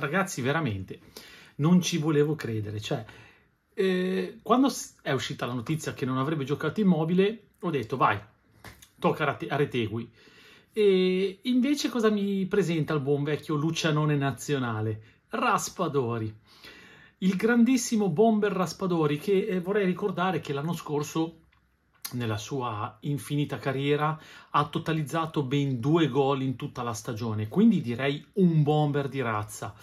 ragazzi, veramente non ci volevo credere. Cioè, eh, quando è uscita la notizia che non avrebbe giocato immobile, ho detto vai, tocca a, Retegui. E invece cosa mi presenta il buon vecchio Lucianone nazionale? Raspadori. Il grandissimo bomber Raspadori che eh, vorrei ricordare che l'anno scorso nella sua infinita carriera ha totalizzato ben due gol in tutta la stagione, quindi direi un bomber di razza.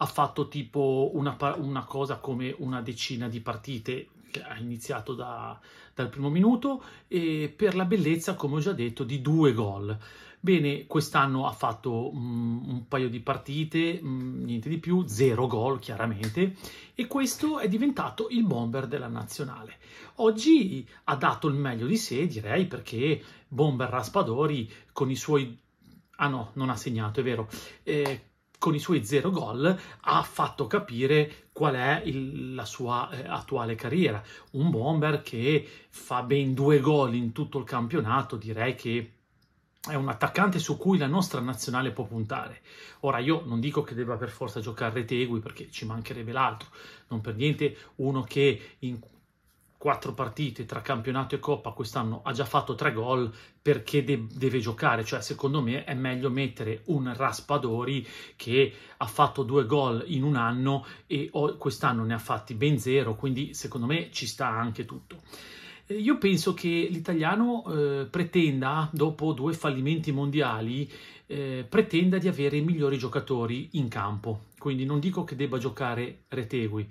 Ha fatto tipo una, una cosa come una decina di partite, ha iniziato da, dal primo minuto e per la bellezza, come ho già detto, di due gol. Bene, quest'anno ha fatto mh, mm, un paio di partite, mh, mm, niente di più, zero gol chiaramente, e questo è diventato il bomber della nazionale. Oggi ha dato il meglio di sé, direi, perché bomber Raspadori con i suoi... Ah no, non ha segnato, è vero. Eh, con i suoi zero gol ha fatto capire qual è il, la sua eh, attuale carriera. Un bomber che fa ben due gol in tutto il campionato, direi che è un attaccante su cui la nostra nazionale può puntare. Ora io non dico che debba per forza giocare Retegui perché ci mancherebbe l'altro, non per niente uno che in quattro partite tra campionato e coppa quest'anno ha già fatto tre gol perché de- deve giocare cioè secondo me è meglio mettere un Raspadori che ha fatto due gol in un anno e ho- quest'anno ne ha fatti ben zero quindi secondo me ci sta anche tutto eh, io penso che l'italiano eh, pretenda, dopo due fallimenti mondiali, eh, pretenda di avere i migliori giocatori in campo. Quindi non dico che debba giocare Retegui,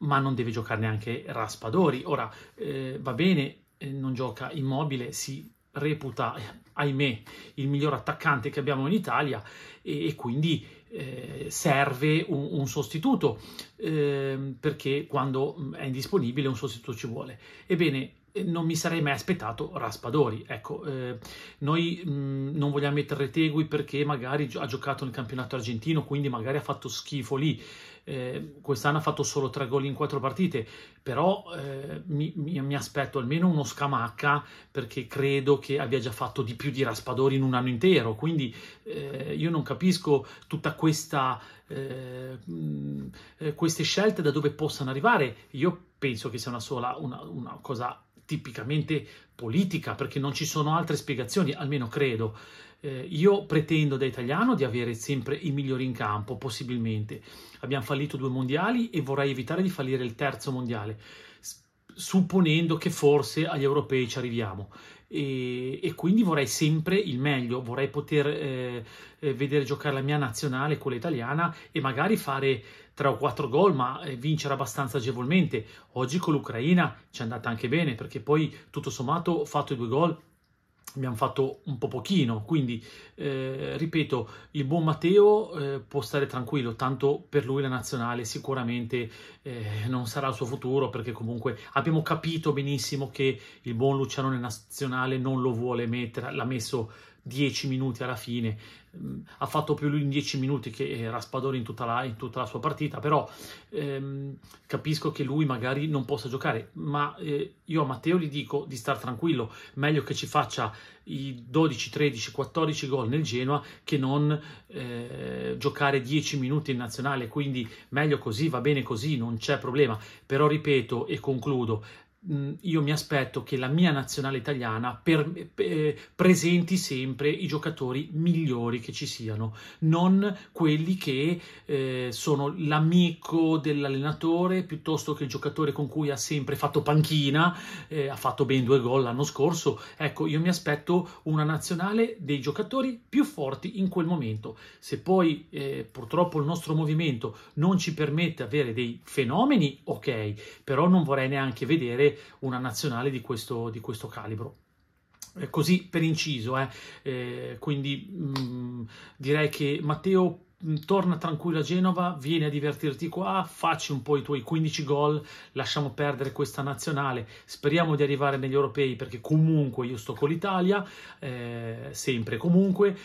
ma non deve giocare neanche Raspadori. Ora, eh, va bene, eh, non gioca Immobile, si reputa, eh, ahimè, il miglior attaccante che abbiamo in Italia e, e quindi eh, serve un, un sostituto, eh, perché quando mm, è indisponibile un sostituto ci vuole. Ebbene, eh, non mi sarei mai aspettato Raspadori. Ecco, eh, noi mh, mm, non vogliamo mettere Tegui perché magari ha giocato nel campionato argentino, quindi magari ha fatto schifo lì eh, quest'anno ha fatto solo tre gol in quattro partite, però eh, mi, mi, mi, aspetto almeno uno Scamacca perché credo che abbia già fatto di più di Raspadori in un anno intero, quindi eh, io non capisco tutta questa... Eh, mm, eh, queste scelte da dove possano arrivare io penso che sia una sola una, una cosa tipicamente politica, perché non ci sono altre spiegazioni, almeno credo. Eh, io pretendo da italiano di avere sempre i migliori in campo, possibilmente. Abbiamo fallito due mondiali e vorrei evitare di fallire il terzo mondiale supponendo che forse agli europei ci arriviamo. E, e quindi vorrei sempre il meglio, vorrei poter eh, eh vedere giocare la mia nazionale, quella italiana, e magari fare 3 o 4 gol, ma eh, vincere abbastanza agevolmente. Oggi con l'Ucraina ci è andata anche bene, perché poi tutto sommato ho fatto i due gol abbiamo fatto un po' pochino, quindi eh, ripeto, il buon Matteo eh, può stare tranquillo, tanto per lui la nazionale sicuramente eh, non sarà il suo futuro perché comunque abbiamo capito benissimo che il buon Luciano nella nazionale non lo vuole mettere, l'ha messo 10 minuti alla fine, mm, ha fatto più lui in 10 minuti che eh, Raspadori in tutta la, in tutta la sua partita, però ehm, capisco che lui magari non possa giocare, ma eh, io a Matteo gli dico di star tranquillo, meglio che ci faccia i 12, 13, 14 gol nel Genoa che non eh, giocare 10 minuti in nazionale, quindi meglio così, va bene così, non c'è problema, però ripeto e concludo, io mi aspetto che la mia nazionale italiana per, per, presenti sempre i giocatori migliori che ci siano, non quelli che eh, sono l'amico dell'allenatore piuttosto che il giocatore con cui ha sempre fatto panchina, eh, ha fatto ben due gol l'anno scorso. Ecco, io mi aspetto una nazionale dei giocatori più forti in quel momento. Se poi eh, purtroppo il nostro movimento non ci permette di avere dei fenomeni, ok, però non vorrei neanche vedere una nazionale di questo, di questo calibro. Eh, così per inciso, eh. Eh, quindi mh, mm, direi che Matteo mm, torna tranquillo a Genova, vieni a divertirti qua, facci un po' i tuoi 15 gol, lasciamo perdere questa nazionale, speriamo di arrivare negli europei perché comunque io sto con l'Italia, eh, sempre comunque,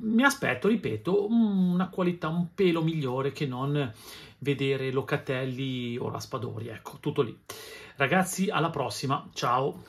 mi aspetto, ripeto, una qualità un pelo migliore che non vedere Locatelli o Raspadori, ecco, tutto lì. Ragazzi, alla prossima, ciao!